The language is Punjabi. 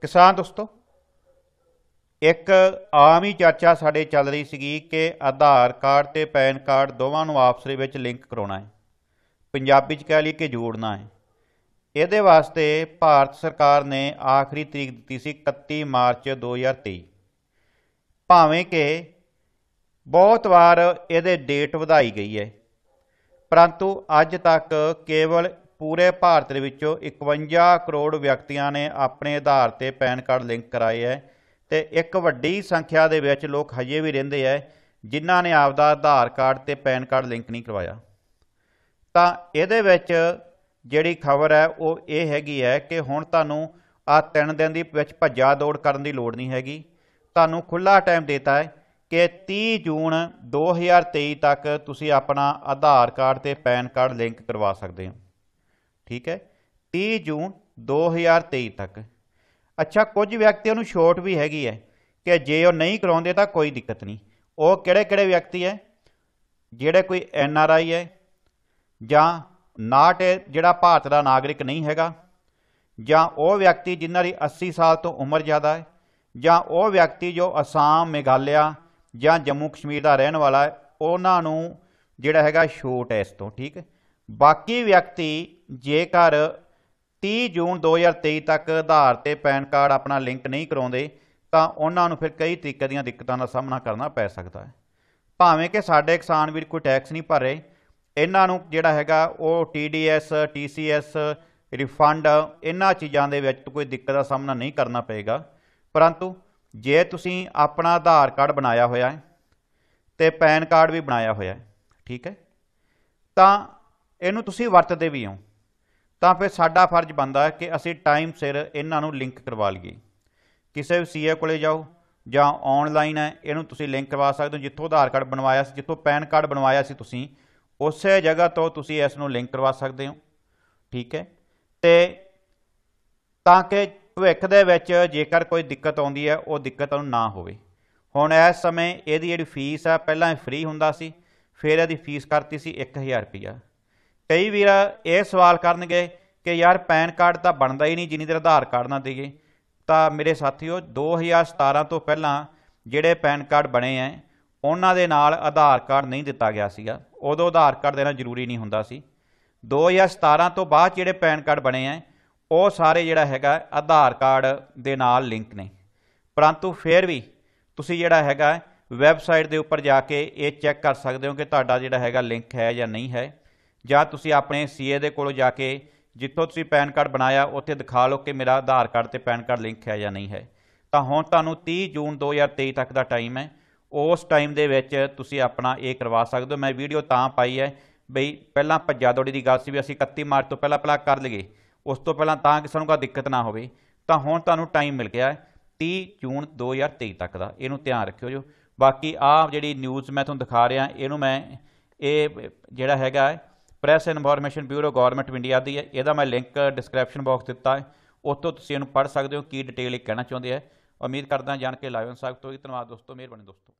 ਕਿਸਾਨ ਦੋਸਤੋ ਇੱਕ ਆਮ ਹੀ ਚਰਚਾ ਸਾਡੇ ਚੱਲ ਰਹੀ ਸੀਗੀ ਕਿ ਆਧਾਰ ਕਾਰਡ ਤੇ ਪੈਨ ਕਾਰਡ ਦੋਵਾਂ ਨੂੰ ਆਪਸ ਦੇ ਵਿੱਚ ਲਿੰਕ ਕਰਾਉਣਾ ਹੈ ਪੰਜਾਬੀ ਚ ਕਹਿ ਲਈ ਕਿ ਜੋੜਨਾ ਹੈ ਇਹਦੇ ਵਾਸਤੇ ਭਾਰਤ ਸਰਕਾਰ ਨੇ ਆਖਰੀ ਤਰੀਕ ਦਿੱਤੀ ਸੀ 31 ਮਾਰਚ 2023 ਭਾਵੇਂ ਕਿ ਬਹੁਤ ਵਾਰ ਇਹਦੇ ਡੇਟ ਵਧਾਈ ਗਈ ਹੈ ਪਰੰਤੂ ਅੱਜ ਤੱਕ ਕੇਵਲ ਪੂਰੇ ਭਾਰਤ ਦੇ ਵਿੱਚੋਂ 51 ਕਰੋੜ ਵਿਅਕਤੀਆਂ ਨੇ ਆਪਣੇ ਆਧਾਰ ਤੇ ਪੈਨ ਕਾਰਡ ਲਿੰਕ ਕਰਾਏ ਹੈ ਤੇ ਇੱਕ ਵੱਡੀ ਸੰਖਿਆ ਦੇ ਵਿੱਚ ਲੋਕ ਹਜੇ ਵੀ ਰਹਿੰਦੇ ਐ ਜਿਨ੍ਹਾਂ ਨੇ ਆਪ ਦਾ ਆਧਾਰ ਕਾਰਡ ਤੇ ਪੈਨ ਕਾਰਡ ਲਿੰਕ ਨਹੀਂ ਕਰਵਾਇਆ ਤਾਂ ਇਹਦੇ ਵਿੱਚ ਜਿਹੜੀ ਖਬਰ ਹੈ ਉਹ ਇਹ ਹੈਗੀ ਹੈ ਕਿ ਹੁਣ ਤੁਹਾਨੂੰ ਆ ਤਿੰਨ ਦਿਨ ਦੀ ਵਿੱਚ ਭੱਜਾ ਦੌੜ ਕਰਨ ਦੀ ਲੋੜ ਨਹੀਂ ਹੈਗੀ ਤੁਹਾਨੂੰ ਖੁੱਲਾ ਟਾਈਮ ਦਿੱਤਾ ਹੈ ਕਿ 30 ਜੂਨ 2023 ਤੱਕ ਤੁਸੀਂ ਆਪਣਾ ਆਧਾਰ ਕਾਰਡ ਤੇ ਪੈਨ ਕਾਰਡ ਲਿੰਕ ਕਰਵਾ ਸਕਦੇ ਹੋ ਠੀਕ ਹੈ 30 ਜੂਨ 2023 ਤੱਕ ਅੱਛਾ ਕੁਝ ਵਿਅਕਤੀਆਂ ਨੂੰ ਛੋਟ ਵੀ ਹੈਗੀ ਹੈ ਕਿ ਜੇ ਉਹ ਨਹੀਂ ਕਰਾਉਂਦੇ ਤਾਂ ਕੋਈ ਦਿੱਕਤ ਨਹੀਂ ਉਹ ਕਿਹੜੇ ਕਿਹੜੇ ਵਿਅਕਤੀ ਹੈ ਜਿਹੜੇ ਕੋਈ ਐਨ ਆਰ ਆਈ ਹੈ ਜਾਂ ਨਾਟ ਜਿਹੜਾ ਭਾਰਤ ਦਾ ਨਾਗਰਿਕ ਨਹੀਂ ਹੈਗਾ ਜਾਂ ਉਹ ਵਿਅਕਤੀ ਜਿਨ੍ਹਾਂ ਦੀ 80 ਸਾਲ ਤੋਂ ਉਮਰ ਜ਼ਿਆਦਾ ਹੈ ਜਾਂ ਉਹ ਵਿਅਕਤੀ ਜੋ ਅਸਾਮ ਮੇਘਾਲਿਆ ਜਾਂ ਜੰਮੂ ਕਸ਼ਮੀਰ ਦਾ ਰਹਿਣ ਵਾਲਾ ਹੈ ਉਹਨਾਂ ਨੂੰ ਜਿਹੜਾ ਹੈਗਾ ਛੋਟ ਹੈ ਇਸ ਤੋਂ ਠੀਕ ਹੈ ਬਾਕੀ ਵਿਅਕਤੀ ਜੇਕਰ 30 ਜੂਨ 2023 ਤੱਕ ਆਧਾਰ ਤੇ ਪੈਨ ਕਾਰਡ ਆਪਣਾ ਲਿੰਕ ਨਹੀਂ ਕਰਾਉਂਦੇ ਤਾਂ ਉਹਨਾਂ ਨੂੰ ਫਿਰ ਕਈ ਤਰੀਕੇ ਦੀਆਂ ਦਿੱਕਤਾਂ ਦਾ ਸਾਹਮਣਾ ਕਰਨਾ ਪੈ ਸਕਦਾ ਹੈ ਭਾਵੇਂ ਕਿ ਸਾਡੇ ਕਿਸਾਨ ਵੀਰ ਕੋਈ ਟੈਕਸ ਨਹੀਂ ਭਰ ਰਹੇ ਇਹਨਾਂ ਨੂੰ ਜਿਹੜਾ ਹੈਗਾ ਉਹ TDS TCS ਰਿਫੰਡ ਇਹਨਾਂ ਚੀਜ਼ਾਂ ਦੇ ਵਿੱਚ ਕੋਈ ਦਿੱਕਤ ਦਾ ਸਾਹਮਣਾ ਨਹੀਂ ਕਰਨਾ ਪਏਗਾ ਪਰੰਤੂ ਜੇ ਤੁਸੀਂ ਆਪਣਾ ਆਧਾਰ ਕਾਰਡ ਬਣਾਇਆ ਹੋਇਆ ਹੈ ਤੇ ਪੈਨ ਕਾਰਡ ਵੀ ਬਣਾਇਆ ਹੋਇਆ ਹੈ ਠੀਕ ਹੈ ਤਾਂ ਇਹਨੂੰ ਤੁਸੀਂ ਵਰਤਦੇ ਵੀ ਹੋ ਤਾਂ ਫਿਰ ਸਾਡਾ ਫਰਜ਼ ਬਣਦਾ ਹੈ ਕਿ ਅਸੀਂ ਟਾਈਮ ਸਿਰ ਇਹਨਾਂ ਨੂੰ ਲਿੰਕ ਕਰਵਾ ਲਈਏ ਕਿਸੇ ਵੀ ਸੀਏ ਕੋਲੇ ਜਾਓ ਜਾਂ ਆਨਲਾਈਨ ਹੈ ਇਹਨੂੰ ਤੁਸੀਂ ਲਿੰਕ ਕਰਵਾ ਸਕਦੇ ਹੋ ਜਿੱਥੋਂ ਆਧਾਰ ਕਾਰਡ ਬਣਵਾਇਆ ਸੀ ਜਿੱਥੋਂ ਪੈਨ ਕਾਰਡ ਬਣਵਾਇਆ ਸੀ ਤੁਸੀਂ ਉਸੇ ਜਗ੍ਹਾ ਤੋਂ ਤੁਸੀਂ ਇਸ ਨੂੰ ਲਿੰਕ ਕਰਵਾ ਸਕਦੇ ਹੋ ਠੀਕ ਹੈ ਤੇ ਤਾਂ ਕਿ ਭਵਿੱਖ ਦੇ ਵਿੱਚ ਜੇਕਰ ਕੋਈ ਦਿੱਕਤ ਆਉਂਦੀ ਹੈ ਉਹ ਦਿੱਕਤ ਨੂੰ ਨਾ ਹੋਵੇ ਹੁਣ ਇਸ ਸਮੇਂ ਇਹਦੀ ਜਿਹੜੀ ਫੀਸ ਆ ਪਹਿਲਾਂ ਫ੍ਰੀ ਹੁੰਦਾ ਸੀ ਫਿਰ ਇਹਦੀ ਫੀਸ ਕਰਤੀ ਸੀ 1000 ਰੁਪਿਆ ਕਈ ਵੀਰ ਇਹ ਸਵਾਲ ਕਰਨਗੇ ਕਿ ਯਾਰ ਪੈਨ ਕਾਰਡ ਤਾਂ ਬਣਦਾ ਹੀ ਨਹੀਂ ਜਿੰਨੀ ਦੇਰ ਆਧਾਰ ਕਾਰਡ ਨਾ ਦੇਗੇ ਤਾਂ ਮੇਰੇ ਸਾਥੀਓ 2017 ਤੋਂ ਪਹਿਲਾਂ ਜਿਹੜੇ ਪੈਨ ਕਾਰਡ ਬਣੇ ਐ ਉਹਨਾਂ ਦੇ ਨਾਲ ਆਧਾਰ ਕਾਰਡ ਨਹੀਂ ਦਿੱਤਾ ਗਿਆ ਸੀਗਾ ਉਦੋਂ ਆਧਾਰ ਕਾਰਡ ਦੇਣਾ ਜ਼ਰੂਰੀ ਨਹੀਂ ਹੁੰਦਾ ਸੀ 2017 ਤੋਂ ਬਾਅਦ ਜਿਹੜੇ ਪੈਨ ਕਾਰਡ ਬਣੇ ਐ ਉਹ ਸਾਰੇ ਜਿਹੜਾ ਹੈਗਾ ਆਧਾਰ ਕਾਰਡ ਦੇ ਨਾਲ ਲਿੰਕ ਨੇ ਪਰੰਤੂ ਫੇਰ ਵੀ ਤੁਸੀਂ ਜਿਹੜਾ ਹੈਗਾ ਵੈਬਸਾਈਟ ਦੇ ਉੱਪਰ ਜਾ ਕੇ ਇਹ ਚੈੱਕ ਕਰ ਸਕਦੇ ਹੋ ਕਿ ਤੁਹਾਡਾ ਜਿਹੜਾ ਹੈਗਾ ਲਿੰਕ ਹੈ ਜਾਂ ਨਹੀਂ ਹੈ ਜਾਂ ਤੁਸੀਂ ਆਪਣੇ ਸੀਏ ਦੇ ਕੋਲ ਜਾ ਕੇ ਜਿੱਥੋਂ ਤੁਸੀਂ ਪੈਨ ਕਾਰਡ ਬਣਾਇਆ ਉੱਥੇ ਦਿਖਾ ਲਓ ਕਿ ਮੇਰਾ ਆਧਾਰ ਕਾਰਡ ਤੇ ਪੈਨ ਕਾਰਡ ਲਿੰਕ ਹੈ ਜਾਂ ਨਹੀਂ ਹੈ ਤਾਂ ਹੁਣ ਤੁਹਾਨੂੰ 30 ਜੂਨ 2023 ਤੱਕ ਦਾ ਟਾਈਮ ਹੈ ਉਸ ਟਾਈਮ ਦੇ ਵਿੱਚ ਤੁਸੀਂ ਆਪਣਾ ਇਹ ਕਰਵਾ ਸਕਦੇ ਹੋ ਮੈਂ ਵੀਡੀਓ ਤਾਂ ਪਾਈ ਹੈ ਬਈ ਪਹਿਲਾਂ ਭੱਜਾ ਦੌੜੀ ਦੀ ਗੱਲ ਸੀ ਵੀ ਅਸੀਂ 31 ਮਾਰਚ ਤੋਂ ਪਹਿਲਾਂ ਪਹਿਲਾਂ ਕਰ ਲਈਏ ਉਸ ਤੋਂ ਪਹਿਲਾਂ ਤਾਂ ਕਿਸੇ ਨੂੰ ਕੋਈ ਦਿੱਕਤ ਨਾ ਹੋਵੇ ਤਾਂ ਹੁਣ ਤੁਹਾਨੂੰ ਟਾਈਮ ਮਿਲ ਗਿਆ 30 ਜੂਨ 2023 ਤੱਕ ਦਾ ਇਹਨੂੰ ਧਿਆਨ ਰੱਖਿਓ ਜੋ ਬਾਕੀ ਆ ਜਿਹੜੀ ਨਿਊਜ਼ ਮੈਂ ਤੁਹਾਨੂੰ ਦਿਖਾ ਰਿਹਾ ਇਹਨੂੰ ਮੈਂ ਇਹ ਜਿਹੜਾ ਹੈਗਾ press information bureau government of India ਦੀ ਹੈ ਇਹਦਾ ਮੈਂ ਲਿੰਕ ਡਿਸਕ੍ਰਿਪਸ਼ਨ ਬਾਕਸ ਦਿੱਤਾ ਹੈ ਉੱਥੋਂ ਤੁਸੀਂ ਇਹਨੂੰ ਪੜ੍ਹ ਸਕਦੇ ਹੋ ਕੀ ਡਿਟੇਲ ਇਹ ਕਹਿਣਾ ਚਾਹੁੰਦੇ ਆ ਉਮੀਦ ਕਰਦਾ ਜਾਣ ਕੇ ਲਾਇਵਨ ਸਾਹਿਬ ਤੋਂ ਹੀ ਧੰਨਵਾਦ ਦੋਸਤੋ ਮਿਹਰਬਾਨੀ ਦੋਸਤੋ